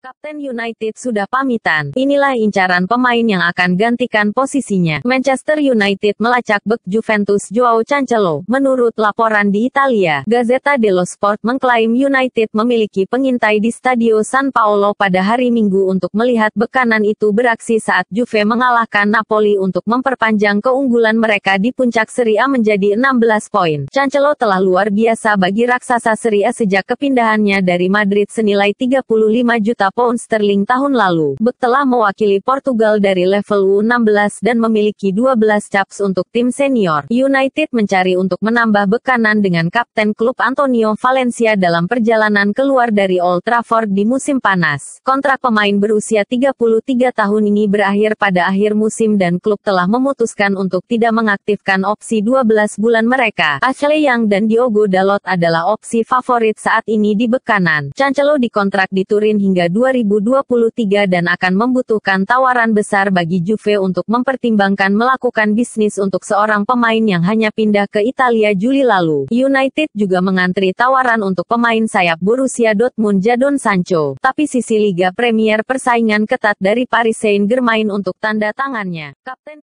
Kapten United sudah pamitan. Inilah incaran pemain yang akan gantikan posisinya. Manchester United melacak bek Juventus Joao Cancelo. Menurut laporan di Italia, Gazzetta dello Sport mengklaim United memiliki pengintai di Stadio San Paolo pada hari Minggu untuk melihat bek kanan itu beraksi saat Juve mengalahkan Napoli untuk memperpanjang keunggulan mereka di puncak Serie A menjadi 16 poin. Cancelo telah luar biasa bagi raksasa Serie A sejak kepindahannya dari Madrid senilai 35 juta pound sterling tahun lalu. Beck telah mewakili Portugal dari level U16 dan memiliki 12 caps untuk tim senior. United mencari untuk menambah bekanan dengan kapten klub Antonio Valencia dalam perjalanan keluar dari Old Trafford di musim panas. Kontrak pemain berusia 33 tahun ini berakhir pada akhir musim dan klub telah memutuskan untuk tidak mengaktifkan opsi 12 bulan mereka. Ashley Young dan Diogo Dalot adalah opsi favorit saat ini di bekanan. Cancelo dikontrak di Turin hingga 2 2023 dan akan membutuhkan tawaran besar bagi Juve untuk mempertimbangkan melakukan bisnis untuk seorang pemain yang hanya pindah ke Italia Juli lalu. United juga mengantri tawaran untuk pemain sayap Borussia Dortmund Jadon Sancho. Tapi sisi Liga Premier persaingan ketat dari Paris Saint-Germain untuk tanda tangannya. Kapten